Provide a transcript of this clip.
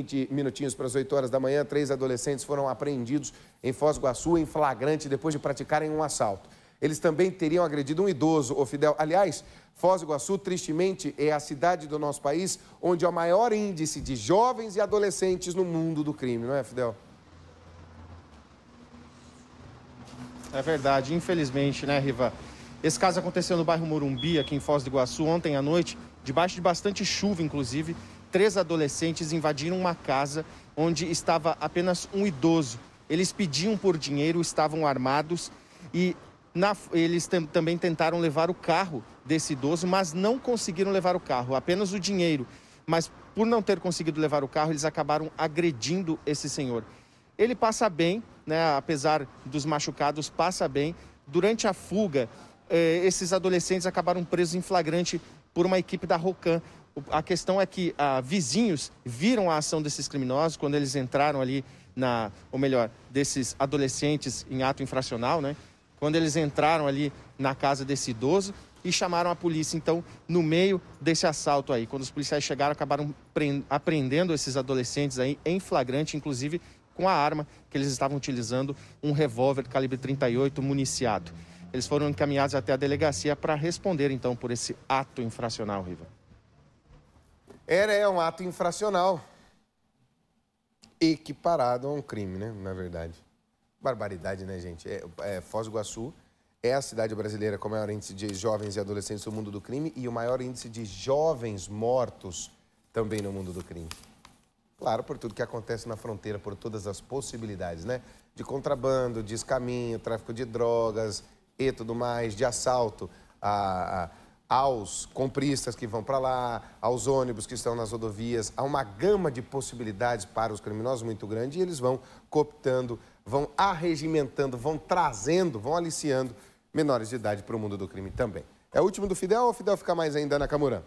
20 minutinhos para as 8 horas da manhã, três adolescentes foram apreendidos em Foz do Iguaçu em flagrante depois de praticarem um assalto. Eles também teriam agredido um idoso, o Fidel. Aliás, Foz do Iguaçu, tristemente, é a cidade do nosso país onde há o maior índice de jovens e adolescentes no mundo do crime, não é, Fidel? É verdade, infelizmente, né, Riva? Esse caso aconteceu no bairro Morumbi, aqui em Foz do Iguaçu, ontem à noite, debaixo de bastante chuva, inclusive três adolescentes invadiram uma casa onde estava apenas um idoso. Eles pediam por dinheiro, estavam armados e na, eles também tentaram levar o carro desse idoso, mas não conseguiram levar o carro, apenas o dinheiro. Mas por não ter conseguido levar o carro, eles acabaram agredindo esse senhor. Ele passa bem, né, apesar dos machucados, passa bem. Durante a fuga, eh, esses adolescentes acabaram presos em flagrante por uma equipe da ROCAN, a questão é que ah, vizinhos viram a ação desses criminosos quando eles entraram ali na, ou melhor, desses adolescentes em ato infracional, né? Quando eles entraram ali na casa desse idoso e chamaram a polícia, então, no meio desse assalto aí. Quando os policiais chegaram, acabaram apreendendo esses adolescentes aí em flagrante, inclusive com a arma que eles estavam utilizando, um revólver calibre 38 municiado. Eles foram encaminhados até a delegacia para responder, então, por esse ato infracional, Riva. Era é um ato infracional equiparado a um crime, né? Na verdade. Barbaridade, né, gente? É, é, Foz do Iguaçu é a cidade brasileira com o maior índice de jovens e adolescentes no mundo do crime e o maior índice de jovens mortos também no mundo do crime. Claro, por tudo que acontece na fronteira, por todas as possibilidades, né? De contrabando, de tráfico de drogas e tudo mais, de assalto a, a aos compristas que vão para lá, aos ônibus que estão nas rodovias. Há uma gama de possibilidades para os criminosos muito grande e eles vão cooptando, vão arregimentando, vão trazendo, vão aliciando menores de idade para o mundo do crime também. É o último do Fidel ou o Fidel fica mais ainda na Camurã?